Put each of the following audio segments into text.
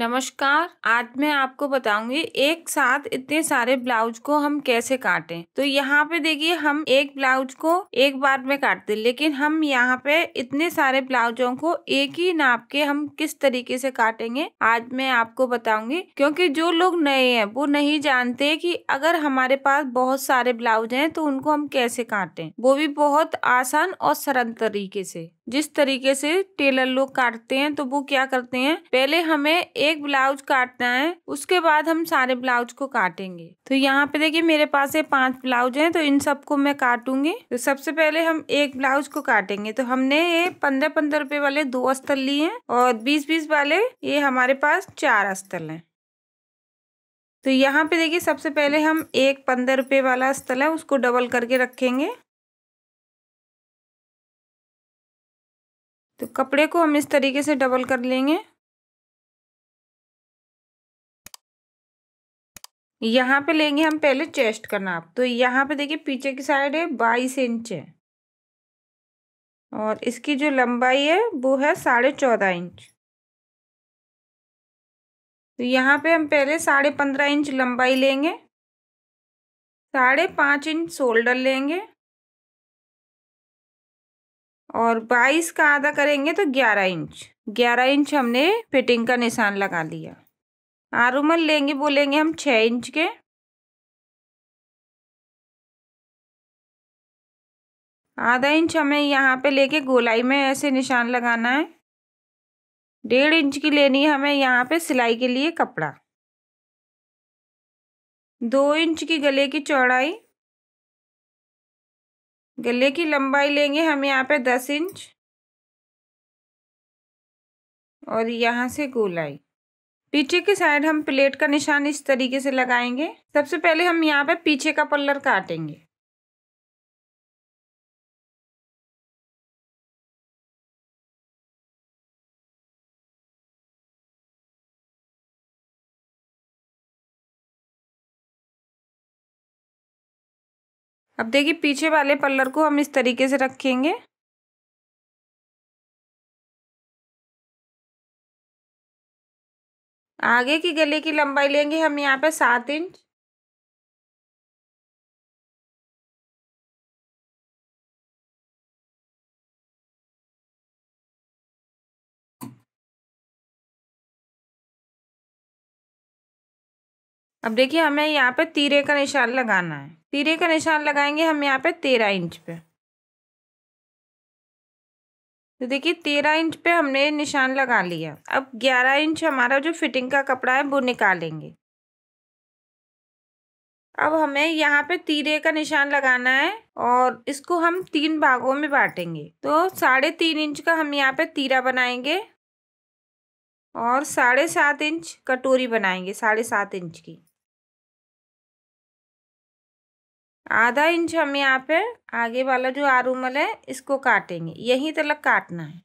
नमस्कार आज मैं आपको बताऊंगी एक साथ इतने सारे ब्लाउज को हम कैसे काटें तो यहाँ पे देखिए हम एक ब्लाउज को एक बार में काटते लेकिन हम यहाँ पे इतने सारे ब्लाउजों को एक ही नाप के हम किस तरीके से काटेंगे आज मैं आपको बताऊंगी क्योंकि जो लोग नए हैं वो नहीं जानते कि अगर हमारे पास बहुत सारे ब्लाउज हैं तो उनको हम कैसे काटें वो भी बहुत आसान और सरल तरीके से जिस तरीके से टेलर लोग काटते हैं तो वो क्या करते हैं पहले हमें एक ब्लाउज काटना है उसके बाद हम सारे ब्लाउज को काटेंगे तो यहाँ पे देखिए मेरे पास ये पांच ब्लाउज हैं तो इन सबको मैं काटूंगी तो सबसे पहले हम एक ब्लाउज को काटेंगे तो हमने ये पंद्रह पंद्रह रुपए वाले दो अस्तर लिए हैं और बीस बीस वाले ये हमारे पास चार अस्तर हैं तो यहाँ पे देखिए सबसे पहले हम एक पंद्रह रुपए वाला स्थल है उसको डबल करके रखेंगे तो कपड़े को हम इस तरीके से डबल कर लेंगे यहाँ पे लेंगे हम पहले चेस्ट का नाप तो यहाँ पे देखिए पीछे की साइड है बाईस इंच है और इसकी जो लंबाई है वो है साढ़े चौदह इंच तो यहाँ पे हम पहले साढ़े पंद्रह इंच लंबाई लेंगे साढ़े पाँच इंच शोल्डर लेंगे और बाईस का आधा करेंगे तो ग्यारह इंच ग्यारह इंच हमने फिटिंग का निशान लगा लिया आरूमल लेंगे बोलेंगे हम छः इंच के आधा इंच हमें यहाँ पे लेके गोलाई में ऐसे निशान लगाना है डेढ़ इंच की लेनी है हमें यहाँ पे सिलाई के लिए कपड़ा दो इंच की गले की चौड़ाई गले की लंबाई लेंगे हम यहाँ पे दस इंच और यहाँ से गोलाई पीछे की साइड हम प्लेट का निशान इस तरीके से लगाएंगे सबसे पहले हम यहाँ पे पीछे का पल्लर काटेंगे अब देखिए पीछे वाले पल्लर को हम इस तरीके से रखेंगे आगे की गले की लंबाई लेंगे हम यहाँ पे सात इंच अब देखिए हमें यहाँ पे तीरे का निशान लगाना है तीरे का निशान लगाएंगे हम यहाँ पे तेरह इंच पे तो देखिए तेरह इंच पे हमने निशान लगा लिया अब ग्यारह इंच हमारा जो फिटिंग का कपड़ा है वो निकालेंगे अब हमें यहाँ पे तीरे का निशान लगाना है और इसको हम तीन भागों में बांटेंगे तो साढ़े तीन इंच का हम यहाँ पे तीरा बनाएंगे और साढ़े सात इंच कटोरी बनाएंगे साढ़े सात इंच की आधा इंच हम यहाँ पे आगे वाला जो आरूमल है इसको काटेंगे यहीं तलक काटना है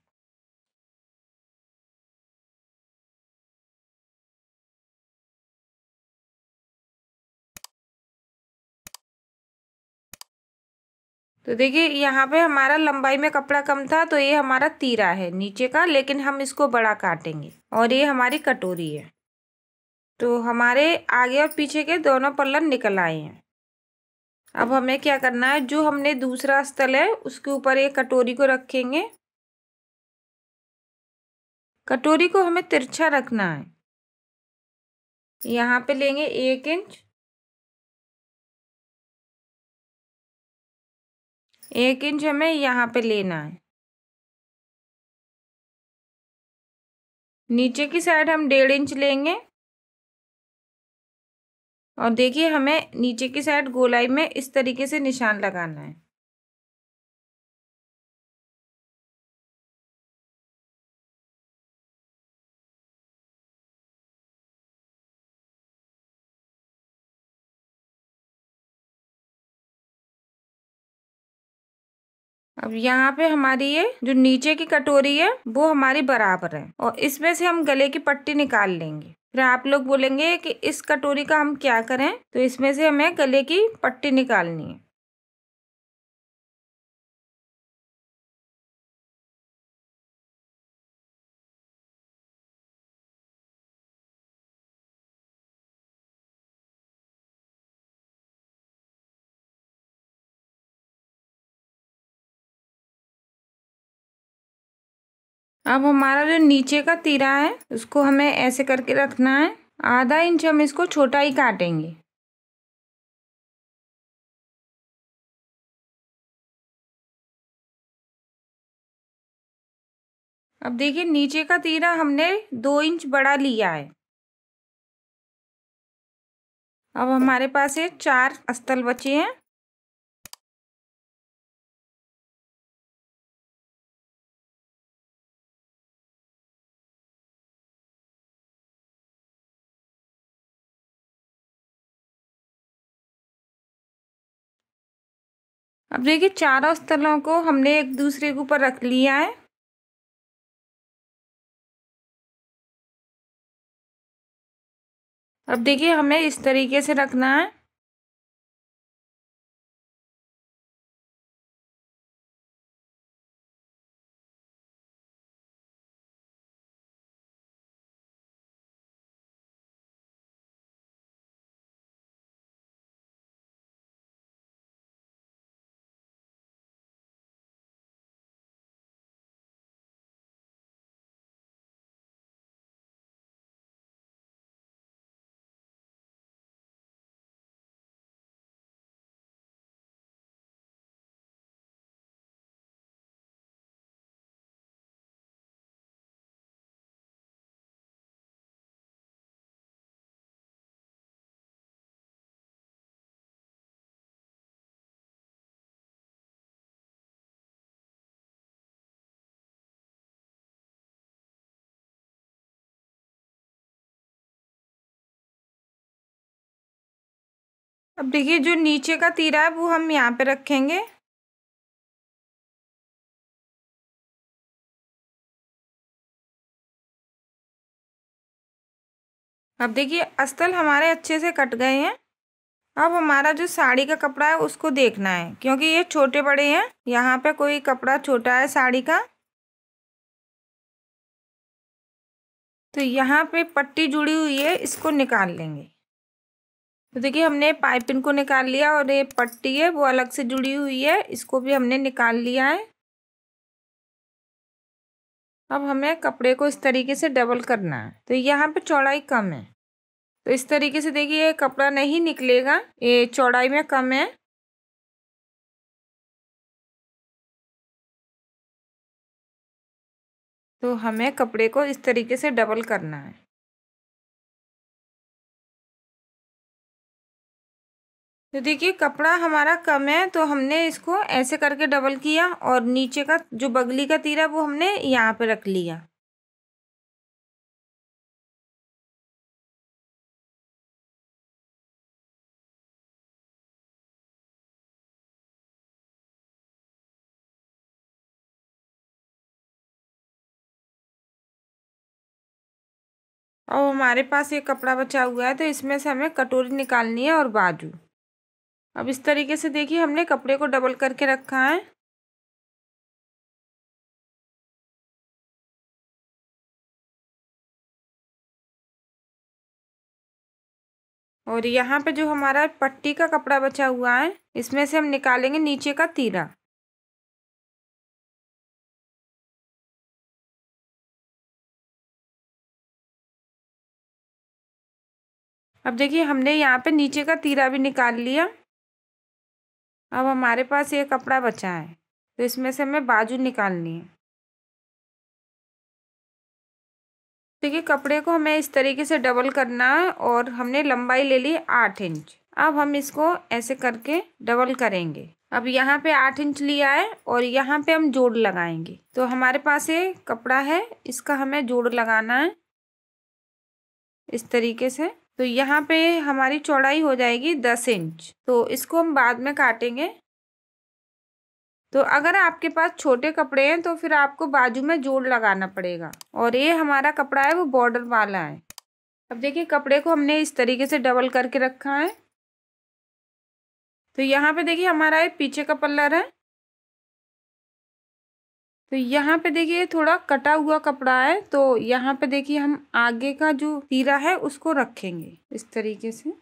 तो देखिए यहाँ पे हमारा लंबाई में कपड़ा कम था तो ये हमारा तीरा है नीचे का लेकिन हम इसको बड़ा काटेंगे और ये हमारी कटोरी है तो हमारे आगे और पीछे के दोनों पल्लन निकल आए हैं अब हमें क्या करना है जो हमने दूसरा स्थल है उसके ऊपर एक कटोरी को रखेंगे कटोरी को हमें तिरछा रखना है यहाँ पे लेंगे एक इंच एक इंच हमें यहाँ पे लेना है नीचे की साइड हम डेढ़ इंच लेंगे और देखिए हमें नीचे की साइड गोलाई में इस तरीके से निशान लगाना है अब यहाँ पे हमारी ये जो नीचे की कटोरी है वो हमारी बराबर है और इसमें से हम गले की पट्टी निकाल लेंगे फिर आप लोग बोलेंगे कि इस कटोरी का हम क्या करें तो इसमें से हमें गले की पट्टी निकालनी है अब हमारा जो नीचे का तीरा है उसको हमें ऐसे करके रखना है आधा इंच हम इसको छोटा ही काटेंगे अब देखिए नीचे का तीरा हमने दो इंच बड़ा लिया है अब हमारे पास ये चार अस्तल बचे हैं अब देखिए चारों स्थलों को हमने एक दूसरे के ऊपर रख लिया है अब देखिए हमें इस तरीके से रखना है अब देखिए जो नीचे का तीरा है वो हम यहाँ पे रखेंगे अब देखिए अस्तल हमारे अच्छे से कट गए हैं अब हमारा जो साड़ी का कपड़ा है उसको देखना है क्योंकि ये छोटे बड़े हैं यहाँ पे कोई कपड़ा छोटा है साड़ी का तो यहाँ पे पट्टी जुड़ी हुई है इसको निकाल लेंगे तो देखिए हमने पाइपिंग को निकाल लिया और ये पट्टी है वो अलग से जुड़ी हुई है इसको भी हमने निकाल लिया है अब हमें कपड़े को इस तरीके से डबल करना है तो यहाँ पे चौड़ाई कम है तो इस तरीके से देखिए ये कपड़ा नहीं निकलेगा ये चौड़ाई में कम है तो हमें कपड़े को इस तरीके से डबल करना है तो देखिए कपड़ा हमारा कम है तो हमने इसको ऐसे करके डबल किया और नीचे का जो बगली का तीरा वो हमने यहाँ पे रख लिया और हमारे पास ये कपड़ा बचा हुआ है तो इसमें से हमें कटोरी निकालनी है और बाजू अब इस तरीके से देखिए हमने कपड़े को डबल करके रखा है और यहाँ पे जो हमारा पट्टी का कपड़ा बचा हुआ है इसमें से हम निकालेंगे नीचे का तीरा अब देखिए हमने यहाँ पे नीचे का तीरा भी निकाल लिया अब हमारे पास ये कपड़ा बचा है तो इसमें से हमें बाजू निकालनी है है कपड़े को हमें इस तरीके से डबल करना है और हमने लंबाई ले ली आठ इंच अब हम इसको ऐसे करके डबल करेंगे अब यहाँ पे आठ इंच लिया है और यहाँ पे हम जोड़ लगाएंगे तो हमारे पास ये कपड़ा है इसका हमें जोड़ लगाना है इस तरीके से तो यहाँ पे हमारी चौड़ाई हो जाएगी दस इंच तो इसको हम बाद में काटेंगे तो अगर आपके पास छोटे कपड़े हैं तो फिर आपको बाजू में जोड़ लगाना पड़ेगा और ये हमारा कपड़ा है वो बॉर्डर वाला है अब देखिए कपड़े को हमने इस तरीके से डबल करके रखा है तो यहाँ पे देखिए हमारा ये पीछे का पल्लर है तो यहाँ पे देखिए थोड़ा कटा हुआ कपड़ा है तो यहाँ पे देखिए हम आगे का जो तीरा है उसको रखेंगे इस तरीके से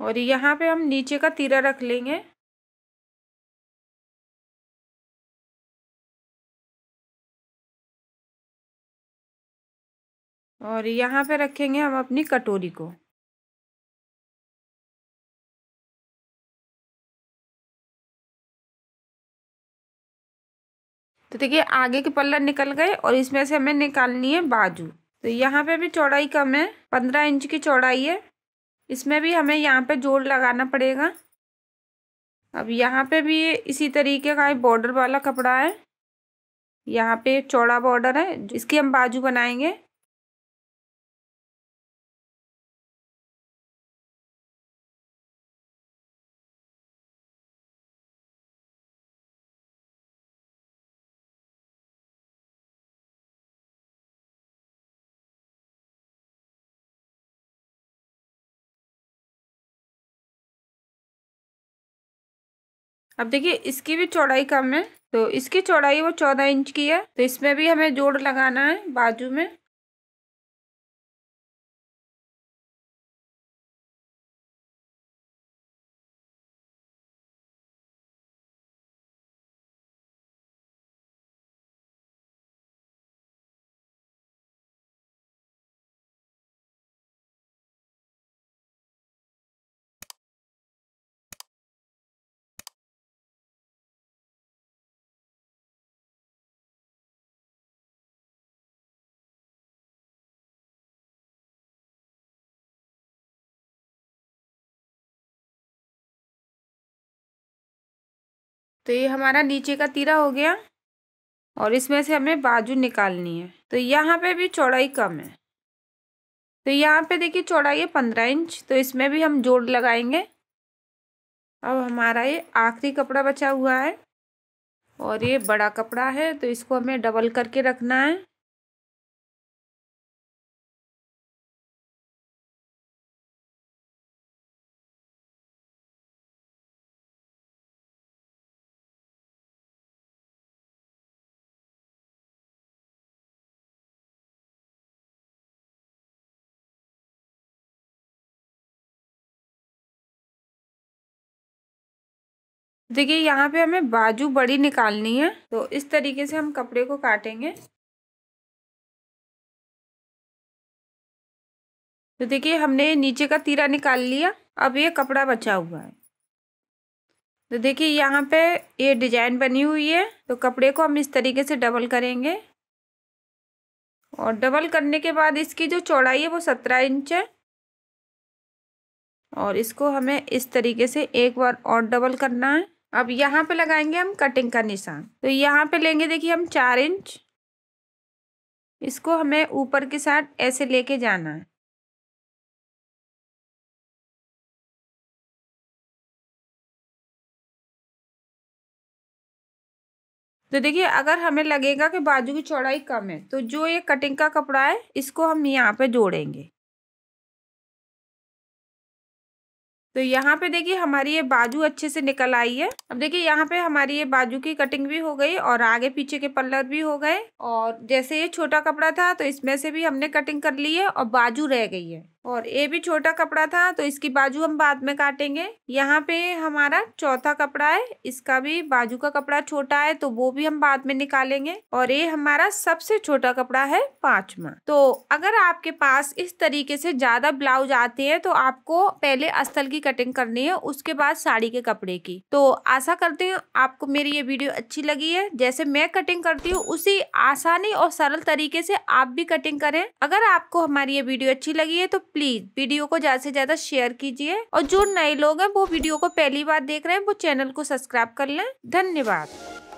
और यहाँ पे हम नीचे का तीरा रख लेंगे और यहाँ पे रखेंगे हम अपनी कटोरी को तो देखिए आगे के पल्ला निकल गए और इसमें से हमें निकालनी है बाजू तो यहाँ पे भी चौड़ाई कम है पंद्रह इंच की चौड़ाई है इसमें भी हमें यहाँ पे जोड़ लगाना पड़ेगा अब यहाँ पे भी इसी तरीके का बॉर्डर वाला कपड़ा है यहाँ पे चौड़ा बॉर्डर है इसकी हम बाजू बनाएंगे अब देखिए इसकी भी चौड़ाई कम है तो इसकी चौड़ाई वो चौदह इंच की है तो इसमें भी हमें जोड़ लगाना है बाजू में तो ये हमारा नीचे का तीरा हो गया और इसमें से हमें बाजू निकालनी है तो यहाँ पे भी चौड़ाई कम है तो यहाँ पे देखिए चौड़ाई है पंद्रह इंच तो इसमें भी हम जोड़ लगाएंगे अब हमारा ये आखिरी कपड़ा बचा हुआ है और ये बड़ा कपड़ा है तो इसको हमें डबल करके रखना है देखिए यहाँ पे हमें बाजू बड़ी निकालनी है तो इस तरीके से हम कपड़े को काटेंगे तो देखिए हमने नीचे का तीरा निकाल लिया अब ये कपड़ा बचा हुआ है तो देखिए यहाँ पे ये डिजाइन बनी हुई है तो कपड़े को हम इस तरीके से डबल करेंगे और डबल करने के बाद इसकी जो चौड़ाई है वो सत्रह इंच है और इसको हमें इस तरीके से एक बार और डबल करना है अब यहाँ पे लगाएंगे हम कटिंग का निशान तो यहाँ पे लेंगे देखिए हम चार इंच इसको हमें ऊपर के साथ ऐसे लेके जाना है तो देखिए अगर हमें लगेगा कि बाजू की चौड़ाई कम है तो जो ये कटिंग का कपड़ा है इसको हम यहाँ पे जोड़ेंगे तो यहाँ पे देखिए हमारी ये बाजू अच्छे से निकल आई है अब देखिए यहाँ पे हमारी ये बाजू की कटिंग भी हो गई और आगे पीछे के पल्लर भी हो गए और जैसे ये छोटा कपड़ा था तो इसमें से भी हमने कटिंग कर ली है और बाजू रह गई है और ये भी छोटा कपड़ा था तो इसकी बाजू हम बाद में काटेंगे यहाँ पे हमारा चौथा कपड़ा है इसका भी बाजू का कपड़ा छोटा है तो वो भी हम बाद में निकालेंगे और ये हमारा सबसे छोटा कपड़ा है पांचवा तो अगर आपके पास इस तरीके से ज्यादा ब्लाउज आते हैं तो आपको पहले अस्तल की कटिंग करनी है उसके बाद साड़ी के कपड़े की तो आशा करती हूँ आपको मेरी ये वीडियो अच्छी लगी है जैसे मैं कटिंग करती हूँ उसी आसानी और सरल तरीके से आप भी कटिंग करें अगर आपको हमारी ये वीडियो अच्छी लगी है तो प्लीज वीडियो को ज्यादा से ज्यादा शेयर कीजिए और जो नए लोग हैं वो वीडियो को पहली बार देख रहे हैं वो चैनल को सब्सक्राइब कर लें धन्यवाद